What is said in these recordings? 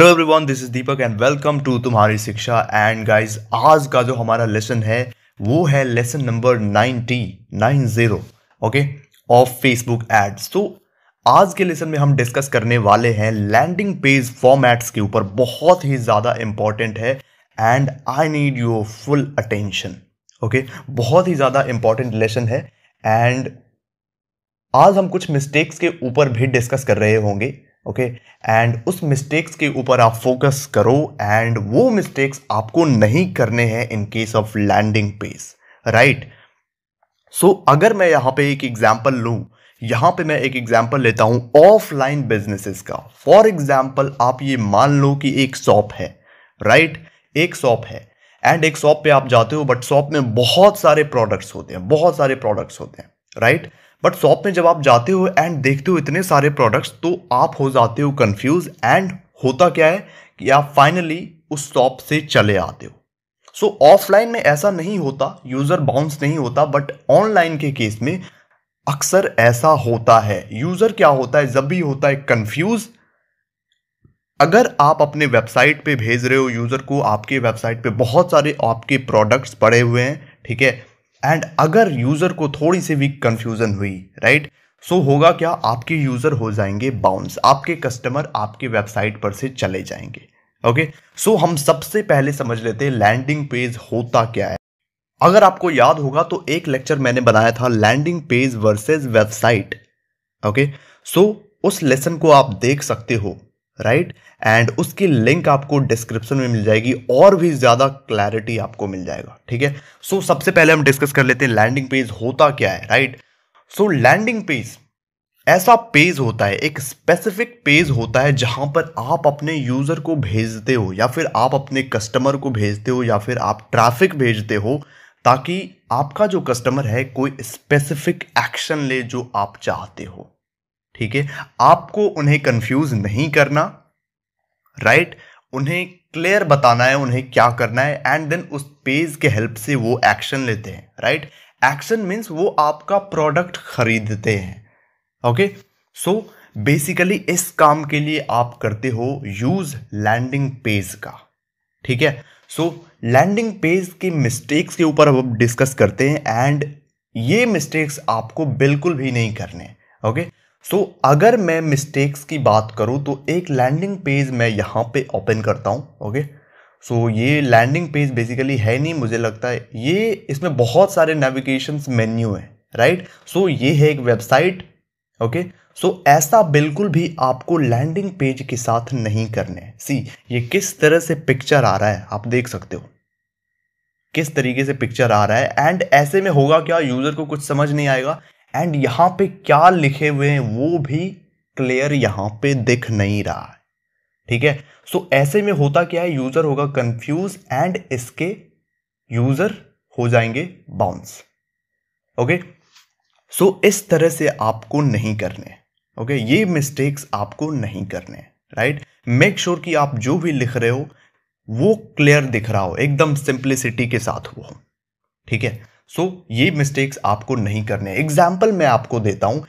Hello everyone this is Deepak and welcome to तुम्हारी शिक्षा and guys आज का जो हमारा लेसन है वो है lesson number ninety nine zero okay of Facebook ads तो आज के लेसन में हम डिस्कस करने वाले हैं लैंडिंग पेज फॉर्मेट्स के ऊपर बहुत ही ज़्यादा इम्पॉर्टेंट है and I need your full attention okay बहुत ही ज़्यादा इम्पॉर्टेंट लेसन है एंड आज हम कुछ मिस्टेक्स के ऊपर भी डिस्कस कर रहे होंगे ओके okay? एंड उस मिस्टेक्स के ऊपर आप फोकस करो एंड वो मिस्टेक्स आपको नहीं करने हैं in case of landing page right so अगर मैं यहां पे एक एग्जाम्पल लू यहां पे मैं एक एग्जाम्पल लेता हूं ऑफलाइन बिजनेसेस का फॉर एग्जाम्पल आप ये मान लो कि एक शॉप है राइट right? एक शॉप है एंड एक शॉप पे आप जाते हो बट शॉप में बहुत सारे प्रोडक्ट्स होते हैं बहुत सारे प्रोडक्ट्स होते हैं राइट right? बट शॉप में जब आप जाते हो एंड देखते हो इतने सारे प्रोडक्ट्स तो आप हो जाते हो कन्फ्यूज एंड होता क्या है कि आप फाइनली उस शॉप से चले आते हो सो so, ऑफलाइन में ऐसा नहीं होता यूज़र बाउंस नहीं होता बट ऑनलाइन के केस में अक्सर ऐसा होता है यूज़र क्या होता है जब भी होता है कंफ्यूज अगर आप अपने वेबसाइट पे भेज रहे हो यूज़र को आपके वेबसाइट पे बहुत सारे आपके प्रोडक्ट्स पड़े हुए हैं ठीक है एंड अगर यूज़र को थोड़ी सी भी कंफ्यूजन हुई राइट सो so, होगा क्या आपके यूज़र हो जाएंगे बाउंस आपके कस्टमर आपके वेबसाइट पर से चले जाएंगे ओके okay? सो so, हम सबसे पहले समझ लेते हैं लैंडिंग पेज होता क्या है अगर आपको याद होगा तो एक लेक्चर मैंने बनाया था landing page versus website okay so उस लेसन को आप देख सकते हो राइट एंड उसकी लिंक आपको डिस्क्रिप्शन में मिल जाएगी और भी ज़्यादा क्लैरिटी आपको मिल जाएगा ठीक है सो so, सबसे पहले हम डिस्कस कर लेते हैं लैंडिंग पेज होता क्या है राइट सो लैंडिंग पेज ऐसा पेज होता है एक स्पेसिफिक पेज होता है जहां पर आप अपने यूज़र को भेजते हो या फिर आप अपने कस्टमर को भेजते हो या फिर आप ट्रैफिक भेजते हो ताकि आपका जो कस्टमर है कोई स्पेसिफिक एक्शन ले जो आप चाहते हो ठीक है आपको उन्हें कंफ्यूज नहीं करना राइट उन्हें क्लियर बताना है उन्हें क्या करना है एंड देन उस पेज के हेल्प से वो एक्शन लेते हैं राइट एक्शन मीन्स वो आपका प्रोडक्ट खरीदते हैं ओके सो बेसिकली इस काम के लिए आप करते हो यूज लैंडिंग पेज का ठीक है सो लैंडिंग पेज के मिस्टेक्स के ऊपर हम डिस्कस करते हैं एंड ये मिस्टेक्स आपको बिल्कुल भी नहीं करने ओके okay? सो so, अगर मैं मिस्टेक्स की बात करूँ तो एक लैंडिंग पेज मैं यहाँ पे ओपन करता हूँ ओके सो ये लैंडिंग पेज बेसिकली है नहीं मुझे लगता है ये इसमें बहुत सारे नेविगेशन मेन्यू हैं राइट सो ये है एक वेबसाइट ओके सो ऐसा बिल्कुल भी आपको लैंडिंग पेज के साथ नहीं करने है सी ये किस तरह से पिक्चर आ रहा है आप देख सकते हो किस तरीके से पिक्चर आ रहा है एंड ऐसे में होगा क्या यूज़र को कुछ समझ नहीं आएगा एंड यहाँ पे क्या लिखे हुए हैं वो भी क्लियर यहाँ पे दिख नहीं रहा है ठीक है सो ऐसे में होता क्या है यूज़र होगा कंफ्यूज एंड इसके यूज़र हो जाएंगे बाउंस ओके सो इस तरह से आपको नहीं करने ओके okay? ये मिस्टेक्स आपको नहीं करने राइट मेक श्योर कि आप जो भी लिख रहे हो वो क्लियर दिख रहा हो एकदम सिंप्लिसिटी के साथ वो ठीक है सो so, ये मिस्टेक्स आपको नहीं करने एग्जाम्पल मैं आपको देता हूं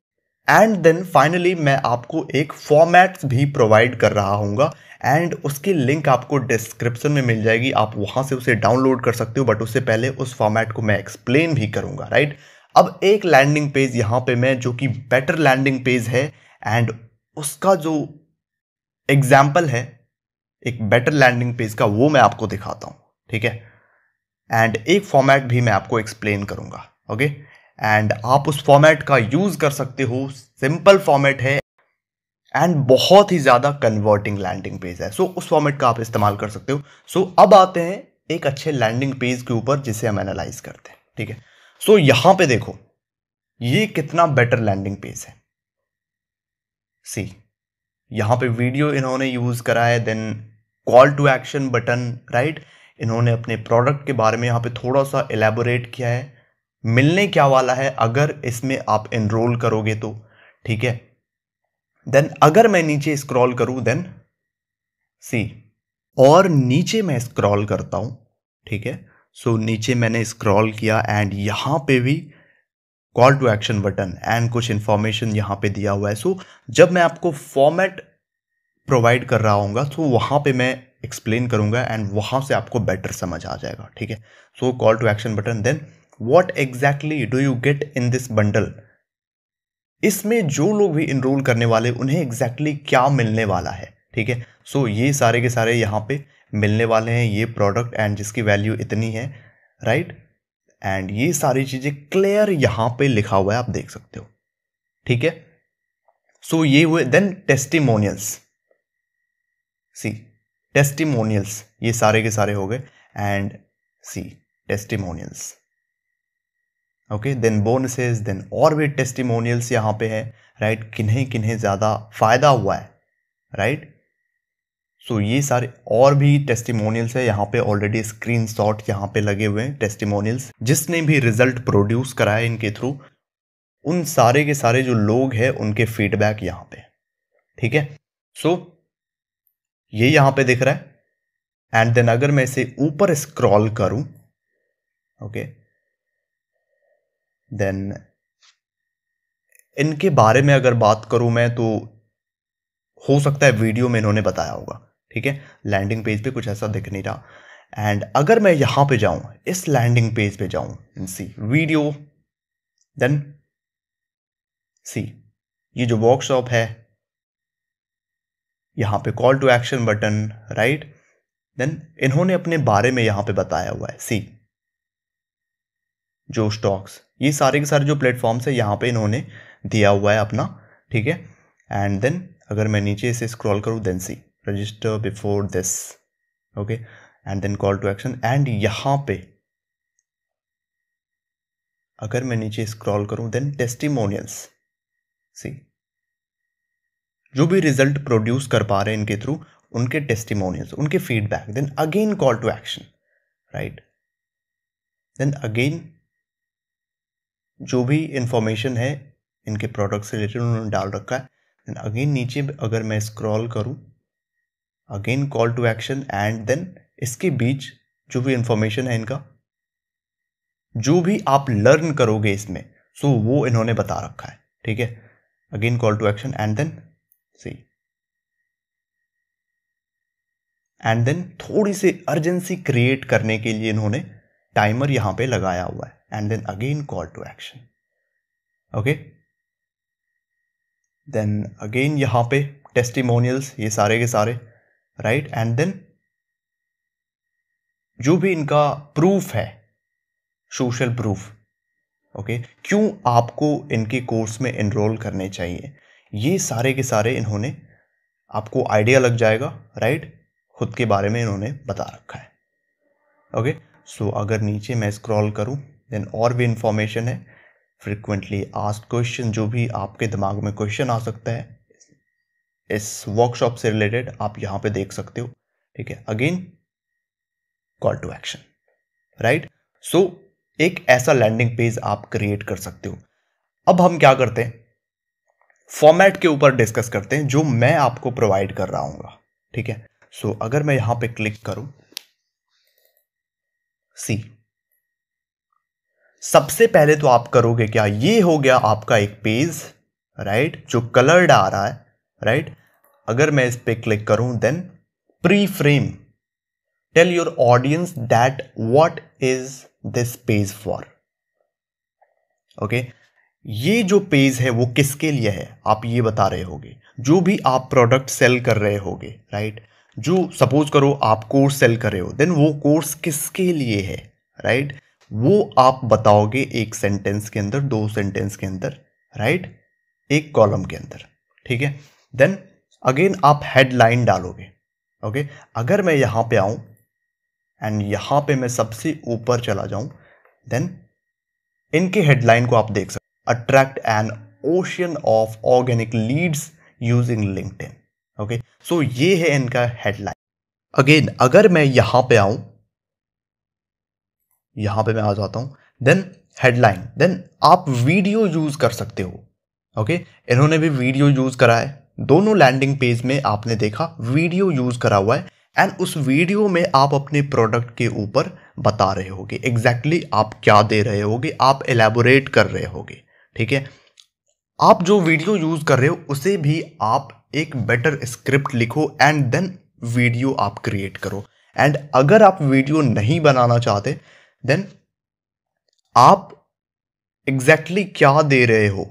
एंड देन फाइनली मैं आपको एक फॉर्मेट भी प्रोवाइड कर रहा हूँ एंड उसकी लिंक आपको डिस्क्रिप्शन में मिल जाएगी आप वहां से उसे डाउनलोड कर सकते हो बट उससे पहले उस फॉर्मेट को मैं एक्सप्लेन भी करूंगा राइट अब एक लैंडिंग पेज यहां पे मैं जो कि बेटर लैंडिंग पेज है एंड उसका जो एग्जाम्पल है एक बेटर लैंडिंग पेज का वो मैं आपको दिखाता हूँ ठीक है एंड एक फॉर्मेट भी मैं आपको एक्सप्लेन करूंगा ओके एंड आप उस फॉर्मेट का यूज़ कर सकते हो सिंपल फॉर्मेट है एंड बहुत ही ज़्यादा कन्वर्टिंग लैंडिंग पेज है सो so, उस फॉर्मेट का आप इस्तेमाल कर सकते हो सो so, अब आते हैं एक अच्छे लैंडिंग पेज के ऊपर जिसे हम एनालाइज करते हैं ठीक है सो so, यहां पे देखो ये कितना बेटर लैंडिंग पेज है सी यहां पे वीडियो इन्होंने यूज़ करा है then call to action button right इन्होंने अपने प्रोडक्ट के बारे में यहाँ पे थोड़ा सा एलेबोरेट किया है मिलने क्या वाला है अगर इसमें आप इनरोल करोगे तो ठीक है देन अगर मैं नीचे स्क्रॉल करूँ देन सी और नीचे मैं स्क्रॉल करता हूँ ठीक है सो so, नीचे मैंने स्क्रॉल किया एंड यहाँ पे भी call to action button and कुछ इन्फॉर्मेशन यहाँ पे दिया हुआ है सो so, जब मैं आपको फॉर्मेट प्रोवाइड कर रहा हूँ तो वहाँ पे मैं एक्सप्लेन करूंगा एंड वहां से आपको बेटर समझ आ जाएगा ठीक है so call to action button then what exactly do you get in this bundle इसमें जो लोग भी इनरोल करने वाले उन्हें एग्जैक्टली exactly क्या मिलने वाला है ठीक है सो ये सारे के सारे यहाँ पे मिलने वाले हैं ये प्रोडक्ट एंड जिसकी वैल्यू इतनी है राइट right? एंड ये सारी चीज़ें क्लियर यहां पे लिखा हुआ है आप देख सकते हो ठीक है सो so, ये हुए देन टेस्टिमोनियल्स सी टेस्टिमोनियल्स ये सारे के सारे हो गए and see testimonials okay then bonuses then और भी टेस्टिमोनियल्स यहां पे है राइट right? किन्हें किन्हें ज़्यादा फ़ायदा हुआ है राइट right? सो so, ये सारे और भी टेस्टिमोनियल्स है यहां पे ऑलरेडी स्क्रीन शॉट यहां पे लगे हुए हैं टेस्टिमोनियल्स जिसने भी रिजल्ट प्रोड्यूस कराया इनके थ्रू उन सारे के सारे जो लोग हैं उनके फीडबैक यहाँ पे ठीक है सो so, ये यहां पे दिख रहा है एंड देन अगर मैं इसे ऊपर स्क्रॉल करूं ओके देन इनके बारे में अगर बात करूं मैं तो हो सकता है वीडियो में इन्होंने बताया होगा ठीक है लैंडिंग पेज पे कुछ ऐसा दिख नहीं रहा एंड अगर मैं यहां पे जाऊं इस लैंडिंग पेज पे जाऊं इन सी वीडियो देन सी ये जो वर्कशॉप है यहाँ पे call to action button right then इन्होंने अपने बारे में यहाँ पे बताया हुआ है सी जो स्टॉक्स ये सारे के सारे जो प्लेटफॉर्म्स है यहाँ पे इन्होंने दिया हुआ है अपना ठीक है एंड देन अगर मैं नीचे से स्क्रॉल करूँ then see register before this okay and then call to action and यहाँ पे अगर मैं नीचे स्क्रॉल करूँ देन टेस्टिमोनियल्स सी जो भी रिजल्ट प्रोड्यूस कर पा रहे हैं इनके थ्रू उनके टेस्टिमोनियल्स उनके feedback then again call to action right then again जो भी इंफॉर्मेशन है इनके प्रोडक्ट से रिलेटेड उन्होंने डाल रखा है देन अगेन नीचे अगर मैं स्क्रॉल करूं again call to action and then इसके बीच जो भी इंफॉर्मेशन है इनका जो भी आप लर्न करोगे इसमें सो so वो इन्होंने बता रखा है ठीक है again call to action and then see and then थोड़ी सी अर्जेंसी क्रिएट करने के लिए इन्होंने टाइमर यहां पे लगाया हुआ है and then again call to action okay then again यहां पे टेस्टिमोनियल्स ये सारे के सारे राइट एंड देन जो भी इनका प्रूफ है सोशल प्रूफ ओके okay? क्यों आपको इनके कोर्स में एनरोल करने चाहिए ये सारे के सारे इन्होंने आपको आइडिया लग जाएगा राइट खुद के बारे में इन्होंने बता रखा है ओके सो अगर नीचे मैं स्क्रॉल करूँ देन और भी इंफॉर्मेशन है फ्रिक्वेंटली आस्ट क्वेश्चन जो भी आपके दिमाग में क्वेश्चन आ सकता है इस वर्कशॉप से रिलेटेड आप यहाँ पे देख सकते हो ठीक है again call to action right so एक ऐसा लैंडिंग पेज आप क्रिएट कर सकते हो अब हम क्या करते हैं फॉर्मेट के ऊपर डिस्कस करते हैं जो मैं आपको प्रोवाइड कर रहा हूँ ठीक है सो so, अगर मैं यहां पे क्लिक करूं सी सबसे पहले तो आप करोगे क्या ये हो गया आपका एक पेज राइट जो कलर्ड आ रहा है राइट अगर मैं इस पर क्लिक करूं then pre frame tell your audience that what is this page for okay ये जो पेज है वो किसके लिए है आप ये बता रहे होगे जो भी आप प्रोडक्ट सेल कर रहे होगे राइट जो सपोज करो आप कोर्स सेल कर रहे हो देन वो कोर्स किसके लिए है राइट वो आप बताओगे एक सेंटेंस के अंदर दो सेंटेंस के अंदर राइट एक कॉलम के अंदर ठीक है देन अगेन आप हेडलाइन डालोगे ओके अगर मैं यहां पे आऊं एंड यहां पे मैं सबसे ऊपर चला जाऊं देन इनके हेडलाइन को आप देख सकते attract an ocean of organic leads using LinkedIn. Okay okay? So so, ये है इनका हेडलाइन अगेन अगर मैं यहां पे आऊं यहां पे मैं आ जाता हूं देन हेडलाइन देन आप वीडियो यूज कर सकते हो ओके okay? इन्होंने भी वीडियो यूज करा है दोनों लैंडिंग पेज में आपने देखा वीडियो यूज करा हुआ है एंड उस वीडियो में आप अपने प्रोडक्ट के ऊपर बता रहे होगे एग्जैक्टली exactly आप क्या दे रहे होगे आप एलेबोरेट कर रहे होगे ठीक है आप जो वीडियो यूज़ कर रहे हो उसे भी आप एक बेटर स्क्रिप्ट लिखो एंड देन वीडियो आप क्रिएट करो एंड अगर आप वीडियो नहीं बनाना चाहते देन आप एग्जैक्टली exactly क्या दे रहे हो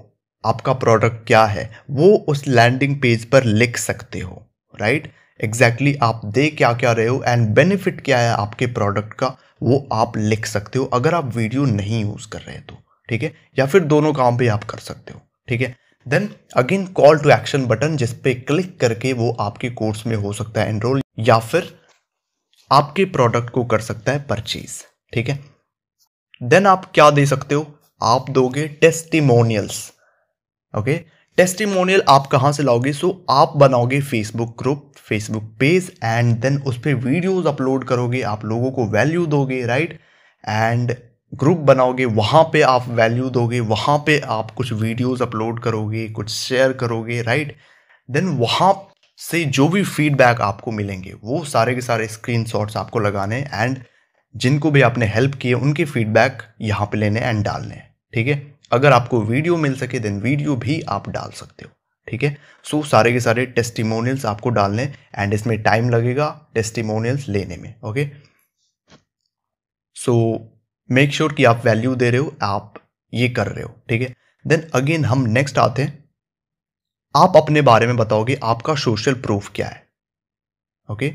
आपका प्रोडक्ट क्या है वो उस लैंडिंग पेज पर लिख सकते हो राइट right? एग्जैक्टली exactly आप दे क्या क्या रहे हो एंड बेनिफिट क्या है आपके प्रोडक्ट का वो आप लिख सकते हो अगर आप वीडियो नहीं यूज़ कर रहे तो ठीक है या फिर दोनों काम भी आप कर सकते हो ठीक है then again call to action button जिसपे क्लिक करके वो आपके कोर्स में हो सकता है एनरोल या फिर आपके प्रोडक्ट को कर सकता है परचेज ठीक है देन आप क्या दे सकते हो आप दोगे टेस्टिमोनियल्स ओके टेस्टिमोनियल आप कहाँ से लाओगे सो so, आप बनाओगे Facebook group Facebook page and then उस पर वीडियोज अपलोड करोगे आप लोगों को वैल्यू दोगे राइट right? एंड ग्रुप बनाओगे वहाँ पे आप वैल्यू दोगे वहाँ पे आप कुछ वीडियोस अपलोड करोगे कुछ शेयर करोगे राइट देन वहाँ से जो भी फीडबैक आपको मिलेंगे वो सारे के सारे स्क्रीन आपको लगाने एंड जिनको भी आपने हेल्प किए उनके फीडबैक यहाँ पे लेने एंड डालने ठीक है अगर आपको वीडियो मिल सके देन वीडियो भी आप डाल सकते हो ठीक है सो सारे के सारे टेस्टिमोनियल्स आपको डालने एंड इसमें टाइम लगेगा टेस्टिमोनियल्स लेने में ओके सो मेक श्योर कि आप वैल्यू दे रहे हो आप ये कर रहे हो ठीक है देन अगेन हम नेक्स्ट आते हैं आप अपने बारे में बताओगे आपका सोशल प्रूफ क्या है okay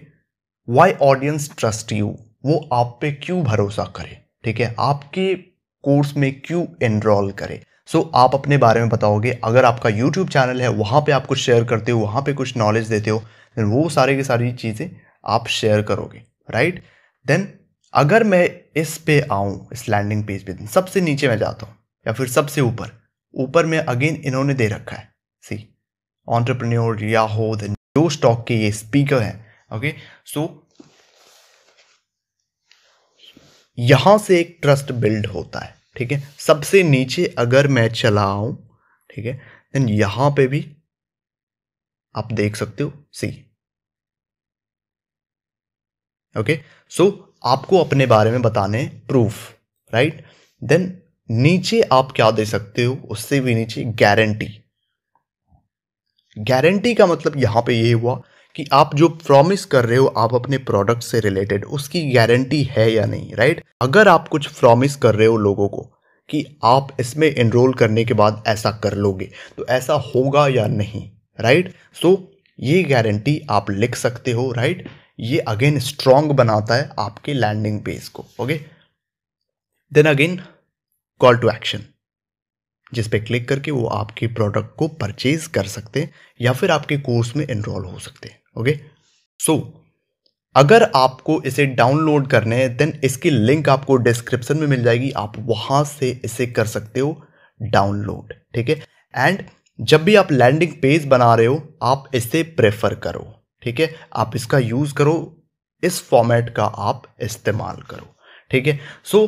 why audience trust you वो आप पे क्यों भरोसा करे ठीक है आपके कोर्स में क्यों एनरोल करे सो so, आप अपने बारे में बताओगे अगर आपका यूट्यूब चैनल है वहां पे आप कुछ शेयर करते हो वहां पे कुछ नॉलेज देते हो देन वो सारे की सारी चीज़ें आप शेयर करोगे राइट right? देन अगर मैं इस पे आऊँ इस लैंडिंग पेज पे सबसे नीचे मैं जाता हूँ या फिर सबसे ऊपर ऊपर में अगेन इन्होंने दे रखा है सी ऑन्टरप्रन्योर या हो जो स्टॉक के ये स्पीकर हैं ओके सो यहाँ से एक ट्रस्ट बिल्ड होता है ठीक है सबसे नीचे अगर मैं चला आऊँ ठीक है देन यहाँ पे भी आप देख सकते हो सी ओके सो आपको अपने बारे में बताने प्रूफ राइट देन नीचे आप क्या दे सकते हो उससे भी नीचे गारंटी गारंटी का मतलब यहां पे ये यह हुआ कि आप जो प्रॉमिस कर रहे हो आप अपने प्रोडक्ट से रिलेटेड उसकी गारंटी है या नहीं राइट अगर आप कुछ प्रॉमिस कर रहे हो लोगों को कि आप इसमें एनरोल करने के बाद ऐसा कर लोगे तो ऐसा होगा या नहीं राइट सो so, ये गारंटी आप लिख सकते हो राइट ये अगेन स्ट्रांग बनाता है आपके लैंडिंग पेज को okay then again call to action जिस पे क्लिक करके वो आपके प्रोडक्ट को परचेज कर सकते हैं या फिर आपके कोर्स में इनरोल हो सकते हैं ओके सो अगर आपको इसे डाउनलोड करने हैं देन इसकी लिंक आपको डिस्क्रिप्शन में मिल जाएगी आप वहां से इसे कर सकते हो डाउनलोड ठीक है एंड जब भी आप लैंडिंग पेज बना रहे हो आप इसे प्रेफर करो ठीक है आप इसका यूज़ करो इस फॉर्मेट का आप इस्तेमाल करो ठीक है सो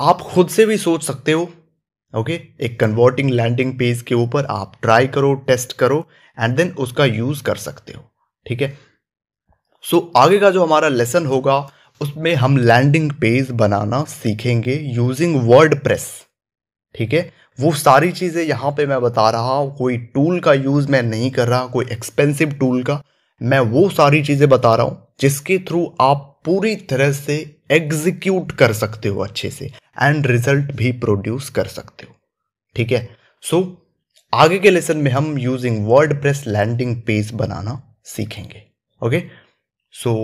आप खुद से भी सोच सकते हो ओके okay? एक कन्वर्टिंग लैंडिंग पेज के ऊपर आप ट्राई करो टेस्ट करो एंड देन उसका यूज़ कर सकते हो ठीक है सो आगे का जो हमारा लेसन होगा उसमें हम लैंडिंग पेज बनाना सीखेंगे यूजिंग वर्ड प्रेस ठीक है वो सारी चीज़ें यहाँ पे मैं बता रहा हूँ कोई टूल का यूज़ मैं नहीं कर रहा कोई एक्सपेंसिव टूल का मैं वो सारी चीज़ें बता रहा हूं जिसके थ्रू आप पूरी तरह से एग्जीक्यूट कर सकते हो अच्छे से एंड रिजल्ट भी प्रोड्यूस कर सकते हो ठीक है सो so, आगे के लेसन में हम using WordPress landing page बनाना सीखेंगे okay so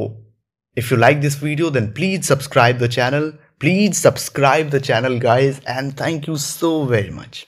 if you like this video then please subscribe the channel please subscribe the channel guys and thank you so very much